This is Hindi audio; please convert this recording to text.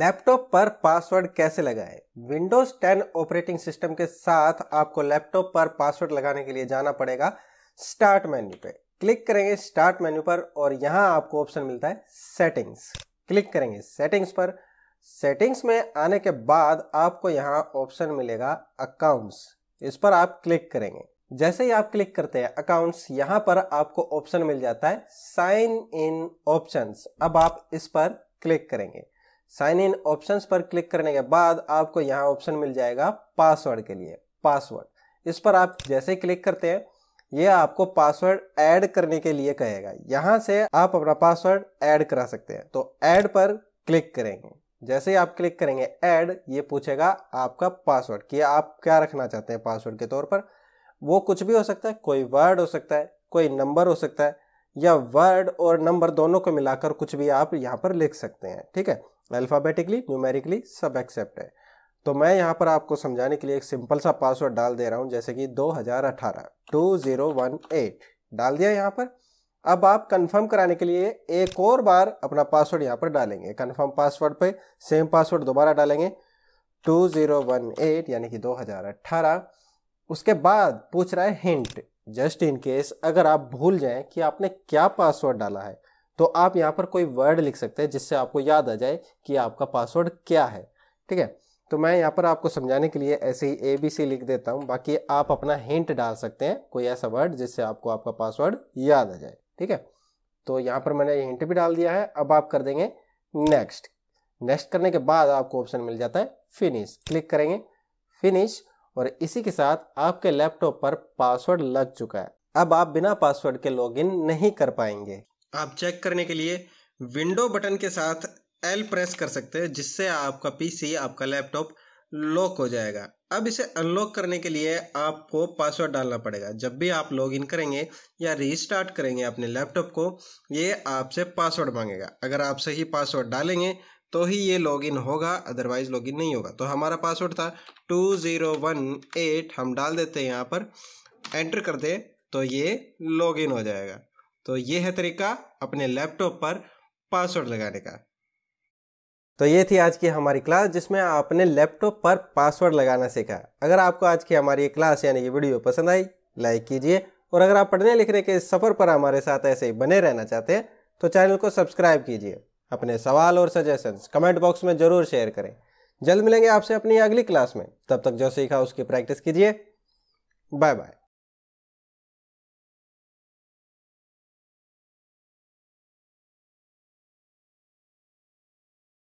लैपटॉप पर पासवर्ड कैसे लगाएं? विंडोज 10 ऑपरेटिंग सिस्टम के साथ आपको लैपटॉप पर पासवर्ड लगाने के लिए जाना पड़ेगा स्टार्ट मेन्यू पे क्लिक करेंगे स्टार्ट मेन्यू पर और यहां आपको ऑप्शन मिलता है सेटिंग्स क्लिक करेंगे सेटिंग्स पर सेटिंग्स में आने के बाद आपको यहाँ ऑप्शन मिलेगा अकाउंट्स इस पर आप क्लिक करेंगे जैसे ही आप क्लिक करते हैं अकाउंट्स यहां पर आपको ऑप्शन मिल जाता है साइन इन ऑप्शंस अब आप इस पर क्लिक करेंगे साइन इन ऑप्शन पर क्लिक करने के बाद आपको यहाँ ऑप्शन मिल जाएगा पासवर्ड के लिए पासवर्ड इस पर आप जैसे क्लिक करते हैं ये आपको पासवर्ड ऐड करने के लिए कहेगा यहाँ से आप अपना पासवर्ड ऐड करा सकते हैं तो ऐड पर क्लिक करेंगे जैसे ही आप क्लिक करेंगे ऐड ये पूछेगा आपका पासवर्ड कि आप क्या रखना चाहते हैं पासवर्ड के तौर पर वो कुछ भी हो सकता है कोई वर्ड हो सकता है कोई नंबर हो सकता है या वर्ड और नंबर दोनों को मिलाकर कुछ भी आप यहाँ पर लिख सकते हैं ठीक है अल्फ़ाबेटिकली न्यूमेरिकली सब एक्सेप्ट है तो मैं यहाँ पर आपको समझाने के लिए एक सिंपल सा पासवर्ड डाल दे रहा हूँ जैसे कि 2018 2018 डाल दिया यहाँ पर अब आप कंफर्म कराने के लिए एक और बार अपना पासवर्ड यहाँ पर डालेंगे कंफर्म पासवर्ड पे सेम पासवर्ड दोबारा डालेंगे 2018 यानी कि 2018 उसके बाद पूछ रहा है हिंट जस्ट इन केस अगर आप भूल जाएं कि आपने क्या पासवर्ड डाला है तो आप यहाँ पर कोई वर्ड लिख सकते हैं जिससे आपको याद आ जाए कि आपका पासवर्ड क्या है ठीक है तो मैं यहाँ पर आपको समझाने के लिए ऐसे ही ए बी सी लिख देता हूँ बाकी आप अपना हिंट डाल सकते हैं कोई ऐसा वर्ड जिससे आपको आपका पासवर्ड याद आ जाए ठीक है तो यहाँ पर मैंने हिंट भी डाल दिया है अब आप कर देंगे नेक्स्ट नेक्स्ट करने के बाद आपको ऑप्शन मिल जाता है फिनिश क्लिक करेंगे फिनिश और इसी के साथ आपके लैपटॉप पर पासवर्ड लग चुका है अब आप बिना पासवर्ड के लॉगिन नहीं कर पाएंगे आप चेक करने के लिए विंडो बटन के साथ एल प्रेस कर सकते हैं जिससे आपका पीसी आपका लैपटॉप लॉक हो जाएगा अब इसे अनलॉक करने के लिए आपको पासवर्ड डालना पड़ेगा जब भी आप लॉग इन करेंगे या रीस्टार्ट करेंगे अपने लैपटॉप को ये आपसे पासवर्ड मांगेगा अगर आप सही पासवर्ड डालेंगे तो ही ये लॉगिन होगा अदरवाइज लॉगिन नहीं होगा तो हमारा पासवर्ड था टू ज़ीरो वन एट हम डाल देते हैं यहाँ पर एंटर कर दे तो ये लॉगिन हो जाएगा तो ये है तरीका अपने लैपटॉप पर पासवर्ड लगाने का तो ये थी आज की हमारी क्लास जिसमें आपने लैपटॉप पर पासवर्ड लगाना सीखा अगर आपको आज की हमारी क्लास यानी कि वीडियो पसंद आई लाइक कीजिए और अगर आप पढ़ने लिखने के सफ़र पर हमारे साथ ऐसे ही बने रहना चाहते हैं तो चैनल को सब्सक्राइब कीजिए अपने सवाल और सजेशंस कमेंट बॉक्स में ज़रूर शेयर करें जल्द मिलेंगे आपसे अपनी अगली क्लास में तब तक जो सीखा उसकी प्रैक्टिस कीजिए बाय बाय